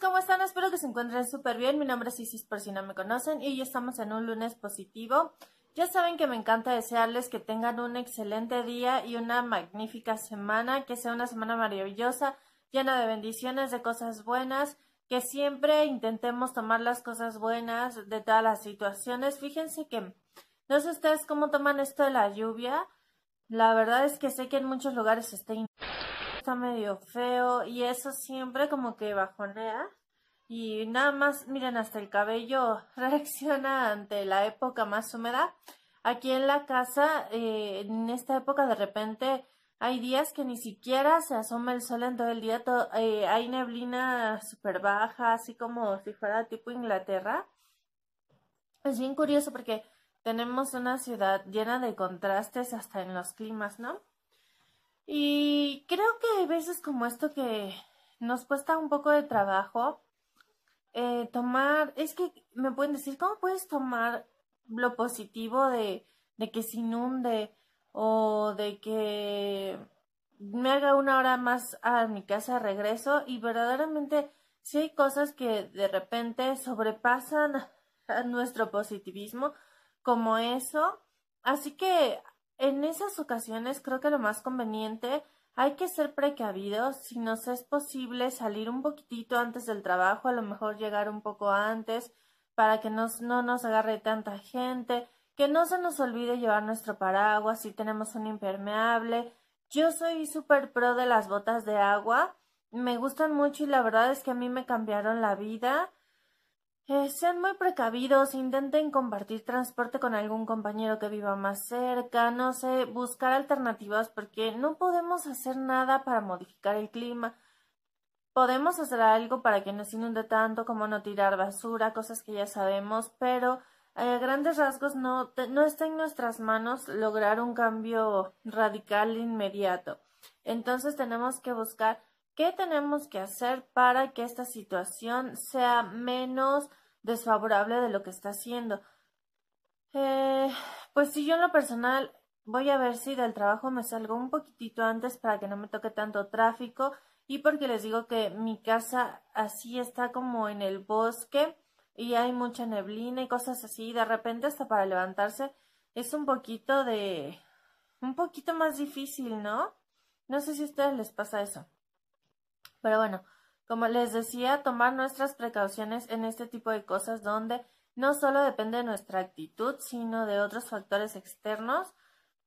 ¿cómo están? Espero que se encuentren súper bien. Mi nombre es Isis, por si no me conocen, y hoy estamos en un lunes positivo. Ya saben que me encanta desearles que tengan un excelente día y una magnífica semana, que sea una semana maravillosa, llena de bendiciones, de cosas buenas, que siempre intentemos tomar las cosas buenas de todas las situaciones. Fíjense que, no sé ustedes cómo toman esto de la lluvia. La verdad es que sé que en muchos lugares está medio feo y eso siempre como que bajonea. Y nada más, miren, hasta el cabello reacciona ante la época más húmeda. Aquí en la casa, eh, en esta época de repente hay días que ni siquiera se asoma el sol en todo el día. Eh, hay neblina super baja, así como si fuera tipo Inglaterra. Es bien curioso porque tenemos una ciudad llena de contrastes hasta en los climas, ¿no? Y creo que hay veces como esto que nos cuesta un poco de trabajo eh, tomar, es que me pueden decir, ¿cómo puedes tomar lo positivo de, que se inunde o de que me haga una hora más a mi casa regreso y verdaderamente si hay cosas que de repente sobrepasan a nuestro positivismo como eso. Así que en esas ocasiones creo que lo más conveniente hay que ser precavidos, si nos es posible salir un poquitito antes del trabajo, a lo mejor llegar un poco antes para que nos, no nos agarre tanta gente, que no se nos olvide llevar nuestro paraguas si tenemos un impermeable. Yo soy súper pro de las botas de agua, me gustan mucho y la verdad es que a mí me cambiaron la vida. Eh, sean muy precavidos, intenten compartir transporte con algún compañero que viva más cerca, no sé, buscar alternativas porque no podemos hacer nada para modificar el clima. Podemos hacer algo para que no se inunde tanto como no tirar basura, cosas que ya sabemos, pero eh, a grandes rasgos no, no está en nuestras manos lograr un cambio radical inmediato. Entonces tenemos que buscar qué tenemos que hacer para que esta situación sea menos desfavorable de lo que está haciendo. Eh, pues si yo en lo personal voy a ver si del trabajo me salgo un poquitito antes para que no me toque tanto tráfico y porque les digo que mi casa así está como en el bosque y hay mucha neblina y cosas así y de repente hasta para levantarse es un poquito de un poquito más difícil, ¿no? No sé si a ustedes les pasa eso. Pero bueno, como les decía, tomar nuestras precauciones en este tipo de cosas donde no solo depende de nuestra actitud, sino de otros factores externos,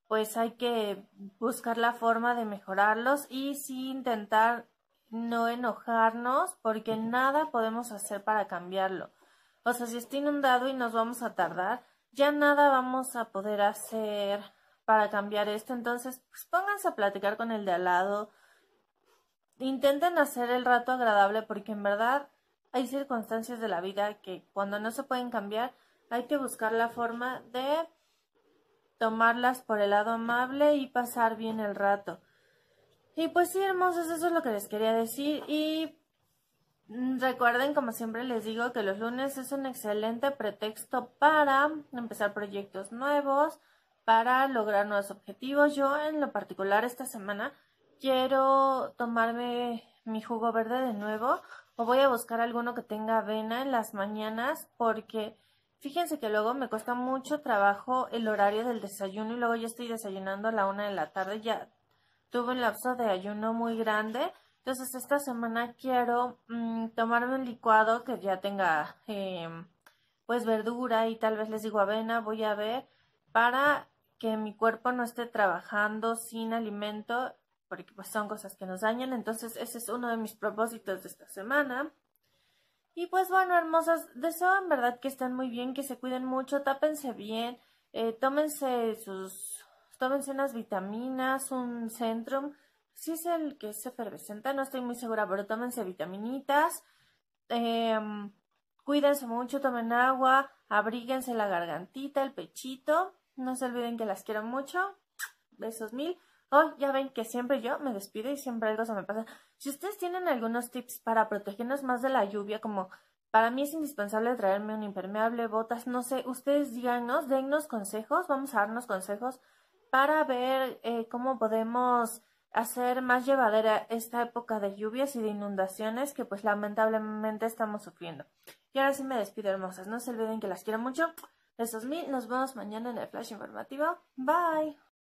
pues hay que buscar la forma de mejorarlos y sí intentar no enojarnos porque nada podemos hacer para cambiarlo. O sea, si está inundado y nos vamos a tardar, ya nada vamos a poder hacer para cambiar esto. Entonces, pues pónganse a platicar con el de al lado, intenten hacer el rato agradable porque en verdad hay circunstancias de la vida que cuando no se pueden cambiar hay que buscar la forma de tomarlas por el lado amable y pasar bien el rato. Y pues sí, hermosos, eso es lo que les quería decir y recuerden, como siempre les digo, que los lunes es un excelente pretexto para empezar proyectos nuevos, para lograr nuevos objetivos. Yo en lo particular esta semana quiero tomarme mi jugo verde de nuevo o voy a buscar alguno que tenga avena en las mañanas porque fíjense que luego me cuesta mucho trabajo el horario del desayuno y luego ya estoy desayunando a la una de la tarde, ya tuve un lapso de ayuno muy grande, entonces esta semana quiero mm, tomarme un licuado que ya tenga em, pues verdura y tal vez les digo avena, voy a ver, para que mi cuerpo no esté trabajando sin alimento porque pues son cosas que nos dañan. Entonces ese es uno de mis propósitos de esta semana. Y pues bueno, hermosas, deseo en verdad que estén muy bien, que se cuiden mucho, tápense bien, eh, tómense sus, tómense unas vitaminas, un centrum, si es el que se efervescente, no estoy muy segura, pero tómense vitaminitas, em, cuídense mucho, tomen agua, abríguense la gargantita, el pechito, no se olviden que las quiero mucho, besos mil. Hoy oh, ya ven que siempre yo me despido y siempre algo se me pasa. Si ustedes tienen algunos tips para protegernos más de la lluvia, como para mí es indispensable traerme un impermeable, botas, no sé, ustedes díganos, dennos consejos, vamos a darnos consejos para ver eh, cómo podemos hacer más llevadera esta época de lluvias y de inundaciones que pues lamentablemente estamos sufriendo. Y ahora sí me despido, hermosas. No se olviden que las quiero mucho. es mil. Nos vemos mañana en el flash informativo. Bye.